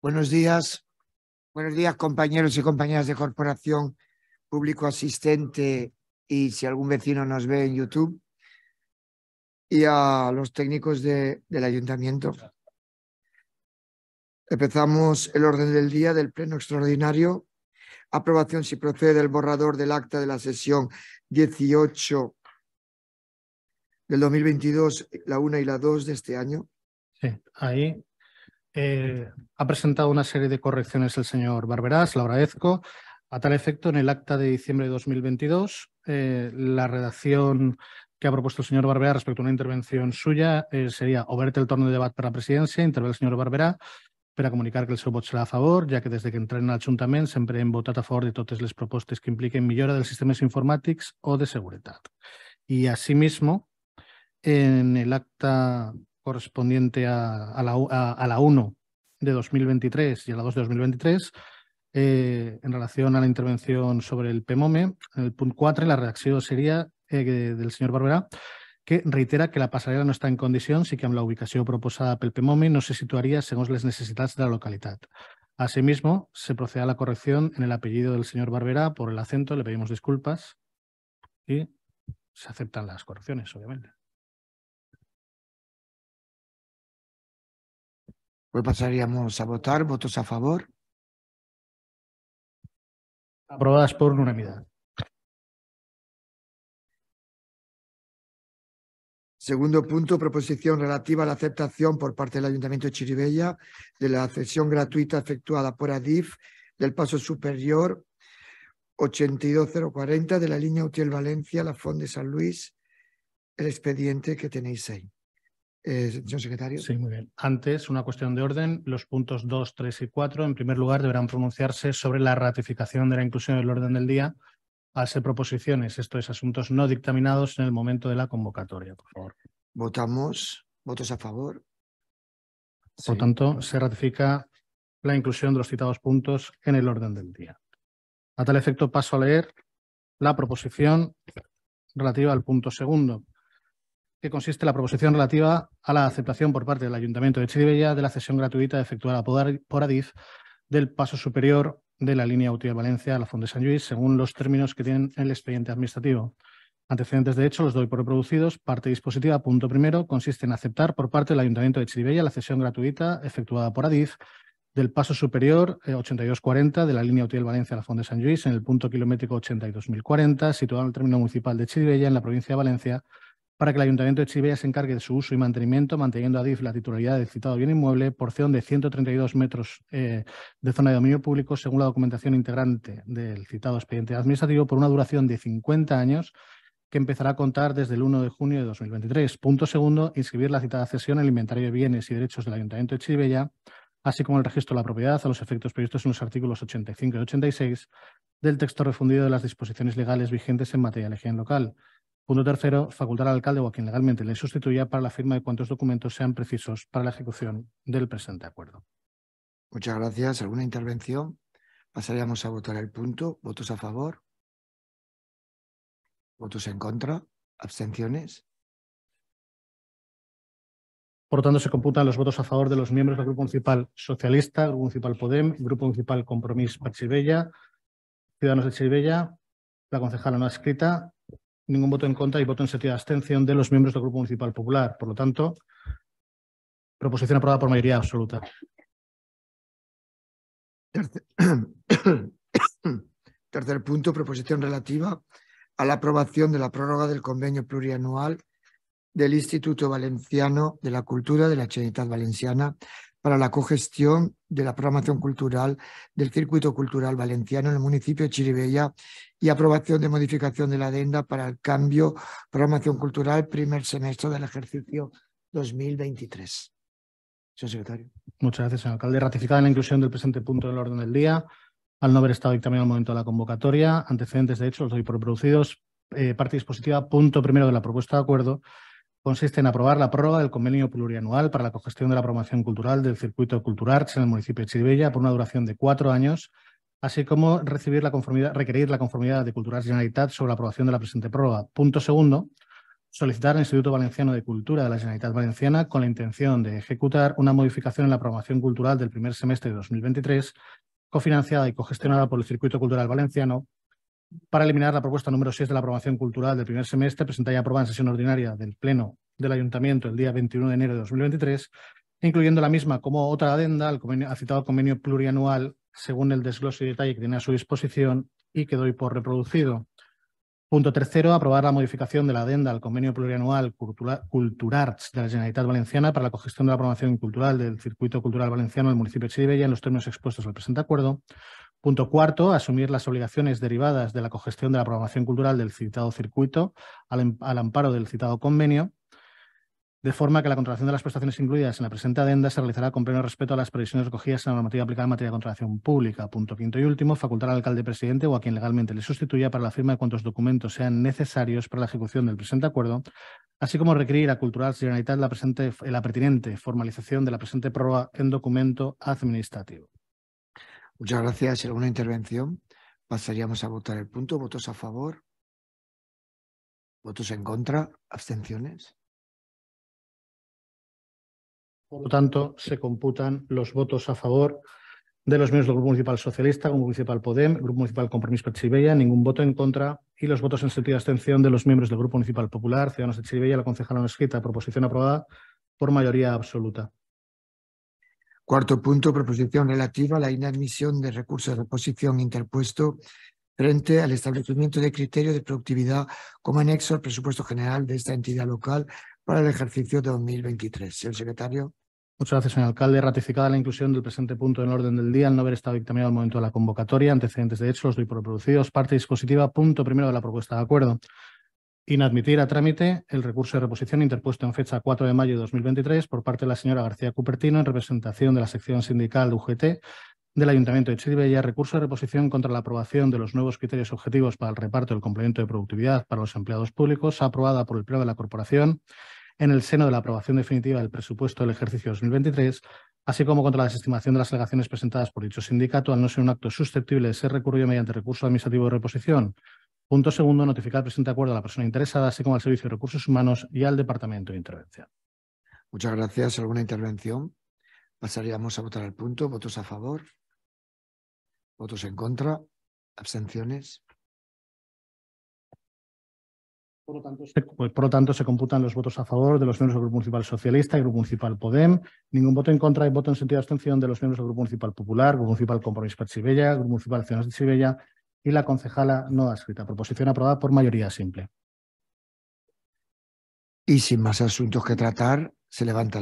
Buenos días. Buenos días, compañeros y compañeras de corporación, público asistente y si algún vecino nos ve en YouTube. Y a los técnicos del ayuntamiento. Empezamos el orden del día del pleno extraordinario. Aprobación si procede el borrador del acta de la sesión 18 del 2022, la 1 y la 2 de este año. Sí, ahí eh, ha presentado una serie de correcciones el señor Barberás, lo agradezco. A tal efecto, en el acta de diciembre de 2022, eh, la redacción que ha propuesto el señor Barberá respecto a una intervención suya eh, sería verte el turno de debate para la presidencia, intervenir el señor Barberá, para comunicar que el señor vot será a favor, ya que desde que en el ayuntamiento siempre he votado a favor de todas las propuestas que impliquen millora del sistemas informàtics o de seguridad. Y asimismo, en el acta correspondiente a, la, a, la 1 de 2023 y a la 2 de 2023, eh, en relación a la intervención sobre el PMOME, el punto 4, la reacción sería eh, del señor Barberá, que reitera que la pasarela no está en condición, sí que la la propuesta proposada el PMOME no se situaría según las necesidades de la localidad. Asimismo, se procede a la corrección en el apellido del señor Barberá por el acento, le pedimos disculpas y se aceptan las correcciones, obviamente. Pues pasaríamos a votar. ¿Votos a favor? Aprobadas por unanimidad. Segundo punto, proposición relativa a la aceptación por parte del Ayuntamiento de Chiribella de la cesión gratuita efectuada por ADIF del paso superior 82040 de la línea Utiel Valencia, la Fond de San Luis, el expediente que tenéis ahí. Eh, señor secretario. Sí, muy bien. Antes, una cuestión de orden. Los puntos 2, 3 y 4, en primer lugar, deberán pronunciarse sobre la ratificación de la inclusión del orden del día al ser proposiciones, esto es, asuntos no dictaminados en el momento de la convocatoria, por favor. Votamos. ¿Votos a favor? Por tanto, se ratifica la inclusión de los citados puntos en el orden del día. A tal efecto, paso a leer la proposición relativa al punto segundo que consiste en la proposición relativa a la aceptación por parte del Ayuntamiento de Chiribella de la cesión gratuita efectuada por Adif del paso superior de la línea Util Valencia a la de San Luis, según los términos que tienen el expediente administrativo. Antecedentes de hecho los doy por reproducidos. Parte dispositiva, punto primero, consiste en aceptar por parte del Ayuntamiento de Chiribella la cesión gratuita efectuada por Adif del paso superior 8240 eh, de la línea Utiel Valencia a la de San Luis en el punto kilométrico 82040, situado en el término municipal de Chiribella, en la provincia de Valencia, para que el Ayuntamiento de Chivella se encargue de su uso y mantenimiento, manteniendo a DIF la titularidad del citado bien inmueble, porción de 132 metros eh, de zona de dominio público, según la documentación integrante del citado expediente administrativo, por una duración de 50 años que empezará a contar desde el 1 de junio de 2023. Punto segundo, inscribir la citada cesión en el inventario de bienes y derechos del Ayuntamiento de Chivella, así como el registro de la propiedad a los efectos previstos en los artículos 85 y 86 del texto refundido de las disposiciones legales vigentes en materia de legión local. Punto tercero, facultar al alcalde o a quien legalmente le sustituya para la firma de cuantos documentos sean precisos para la ejecución del presente acuerdo. Muchas gracias. ¿Alguna intervención? Pasaríamos a votar el punto. ¿Votos a favor? ¿Votos en contra? ¿Abstenciones? Por tanto, se computan los votos a favor de los miembros del Grupo Municipal Socialista, Grupo Municipal Podem, Grupo Municipal Compromís Pachibella, Ciudadanos de Chiribella, la concejala no escrita, ningún voto en contra y voto en sentido de abstención de los miembros del Grupo Municipal Popular. Por lo tanto, proposición aprobada por mayoría absoluta. Tercer, punto, proposición relativa a la aprobación de la prórroga del convenio plurianual del Instituto Valenciano de la Cultura de la Generalitat Valenciana para la cogestión de la programación cultural del circuito cultural valenciano en el municipio de Chiribella y aprobación de modificación de la adenda para el cambio programación cultural primer semestre del ejercicio 2023. Señor secretario. Muchas gracias, señor alcalde. Ratificada la inclusión del presente punto del orden del día, al no haber estado dictaminado el momento de la convocatoria, antecedentes de hecho los doy por producidos. Eh, parte dispositiva, punto primero de la propuesta de acuerdo consiste en aprobar la prórroga del convenio plurianual para la cogestión de la promoción cultural del circuito Arts en el municipio de Chiribella por una duración de cuatro años, así como recibir la conformidad, requerir la conformidad de Cultural Generalitat sobre la aprobación de la presente prórroga. Punto segundo, solicitar al Instituto Valenciano de Cultura de la Generalitat Valenciana con la intención de ejecutar una modificación en la programación cultural del primer semestre de 2023, cofinanciada y cogestionada por el Circuito Cultural Valenciano, para eliminar la propuesta número 6 de la aprobación cultural del primer semestre, presentada y aprobada en sesión ordinaria del Pleno del Ayuntamiento el día 21 de enero de 2023, incluyendo la misma como otra adenda al, convenio, citado convenio plurianual, según el desglose y detalle que tiene a su disposición y que doy por reproducido. Punto tercero, aprobar la modificación de la adenda al convenio plurianual Cultural Culturarts de la Generalitat Valenciana para la cogestión de la aprobación cultural del circuito cultural valenciano del municipio de Chiribella en los términos expuestos al presente acuerdo, Punto cuarto, asumir las obligaciones derivadas de la cogestión de la programación cultural del citado circuito em, al, amparo del citado convenio de forma que la contratación de las prestaciones incluidas en la presente adenda se realizará con pleno respeto a las previsiones recogidas en la normativa aplicada en materia de contratación pública. Punto quinto y último, facultar al alcalde presidente o a quien legalmente le sustituya para la firma de cuantos documentos sean necesarios para la ejecución del presente acuerdo, así como requerir a Cultural Generalitat la, presente, la pertinente formalización de la presente prórroga en documento administrativo. Muchas gracias. Si ¿Alguna intervención? Pasaríamos a votar el punto. ¿Votos a favor? ¿Votos en contra? ¿Abstenciones? Por lo tanto, se computan los votos a favor de los miembros del Grupo Municipal Socialista, Grupo Municipal Podem, Grupo Municipal Compromiso de ningún voto en contra y los votos en sentido de abstención de los miembros del Grupo Municipal Popular, Ciudadanos de Chiribella, la concejala no escrita, proposición aprobada por mayoría absoluta. Cuarto punto, proposición relativa a la inadmisión de recursos de reposición interpuesto frente al establecimiento de criterios de productividad como anexo al presupuesto general de esta entidad local para el ejercicio 2023. Señor secretario. Muchas gracias, señor alcalde. Ratificada la inclusión del presente punto en el orden del día, al no haber estado dictaminado al momento de la convocatoria, antecedentes de hechos, los doy por producidos. Parte dispositiva, punto primero de la propuesta de acuerdo. Inadmitir a trámite el recurso de reposición interpuesto en fecha 4 de mayo de 2023 por parte de la señora García Cupertino en representación de la sección sindical UGT del Ayuntamiento de El recurso de reposición contra la aprobación de los nuevos criterios objetivos para el reparto del complemento de productividad para los empleados públicos, aprobada por el Pleno de la Corporación en el seno de la aprobación definitiva del presupuesto del ejercicio 2023, así como contra la desestimación de las alegaciones presentadas por dicho sindicato al no ser un acto susceptible de ser recurrido mediante recurso administrativo de reposición, Punto segundo, notificar el presente acuerdo a la persona interesada, así como al Servicio de Recursos Humanos y al Departamento de Intervención. Muchas gracias. ¿Alguna intervención? Pasaríamos a votar al punto. ¿Votos a favor? ¿Votos en contra? ¿Abstenciones? Pues, por lo, tanto, se, computan los votos a favor de los miembros del Grupo Municipal Socialista y Grupo Municipal Podem. Ningún voto en contra y voto en sentido de abstención de los miembros del Grupo Municipal Popular, Grupo Municipal Compromiso Chivella, Grupo Municipal Ciudadanos de Sibella y la concejala no escrito. Proposición aprobada por mayoría simple. Y sin más asuntos que tratar, se levanta.